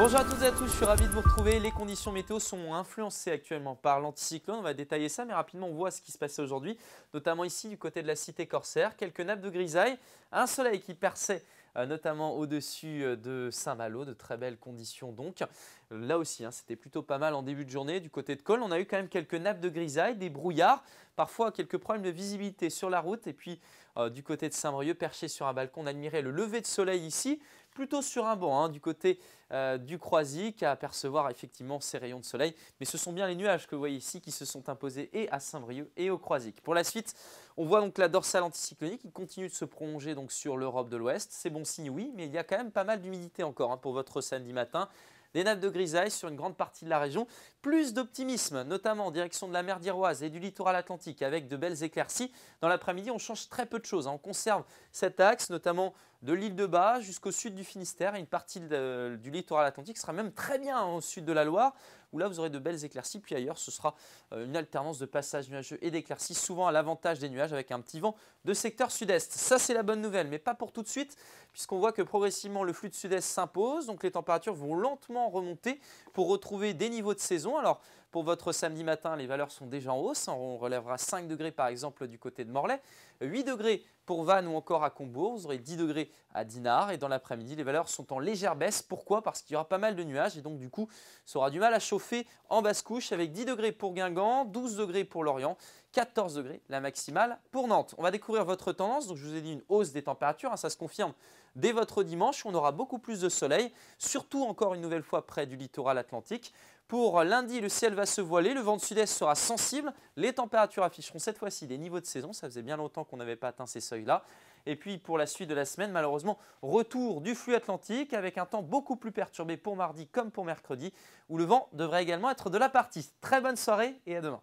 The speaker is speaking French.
Bonjour à toutes et à tous, je suis ravi de vous retrouver. Les conditions météo sont influencées actuellement par l'anticyclone. On va détailler ça, mais rapidement, on voit ce qui se passait aujourd'hui, notamment ici du côté de la cité Corsaire. Quelques nappes de grisaille, un soleil qui perçait euh, notamment au-dessus euh, de Saint-Malo, de très belles conditions donc. Là aussi, hein, c'était plutôt pas mal en début de journée. Du côté de Col, on a eu quand même quelques nappes de grisaille, des brouillards, parfois quelques problèmes de visibilité sur la route. Et puis euh, du côté de Saint-Brieuc, perché sur un balcon, on admirait le lever de soleil ici plutôt sur un banc hein, du côté euh, du Croisic à apercevoir effectivement ces rayons de soleil. Mais ce sont bien les nuages que vous voyez ici qui se sont imposés et à Saint-Brieuc et au Croisic. Pour la suite, on voit donc la dorsale anticyclonique qui continue de se prolonger donc sur l'Europe de l'Ouest. C'est bon signe, oui, mais il y a quand même pas mal d'humidité encore hein, pour votre samedi matin des nappes de grisaille sur une grande partie de la région. Plus d'optimisme, notamment en direction de la mer d'Iroise et du littoral atlantique avec de belles éclaircies. Dans l'après-midi, on change très peu de choses. Hein. On conserve cet axe, notamment de l'île de Bas jusqu'au sud du Finistère et une partie euh, du littoral atlantique sera même très bien hein, au sud de la Loire où là vous aurez de belles éclaircies, puis ailleurs ce sera euh, une alternance de passages nuageux et d'éclaircies, souvent à l'avantage des nuages avec un petit vent de secteur sud-est. Ça c'est la bonne nouvelle, mais pas pour tout de suite, puisqu'on voit que progressivement le flux de sud-est s'impose, donc les températures vont lentement remonter pour retrouver des niveaux de saison. Alors pour votre samedi matin, les valeurs sont déjà en hausse. On relèvera 5 degrés par exemple du côté de Morlaix, 8 degrés pour Vannes ou encore à Combourg. Vous aurez 10 degrés à Dinard. Et dans l'après-midi, les valeurs sont en légère baisse. Pourquoi Parce qu'il y aura pas mal de nuages et donc du coup, ça aura du mal à chauffer en basse couche avec 10 degrés pour Guingamp, 12 degrés pour Lorient, 14 degrés la maximale pour Nantes. On va découvrir votre tendance. Donc je vous ai dit une hausse des températures. Hein. ça se confirme dès votre dimanche. On aura beaucoup plus de soleil, surtout encore une nouvelle fois près du littoral atlantique. Pour lundi, le ciel va va se voiler, le vent de sud-est sera sensible, les températures afficheront cette fois-ci des niveaux de saison, ça faisait bien longtemps qu'on n'avait pas atteint ces seuils-là. Et puis pour la suite de la semaine, malheureusement, retour du flux atlantique avec un temps beaucoup plus perturbé pour mardi comme pour mercredi, où le vent devrait également être de la partie. Très bonne soirée et à demain.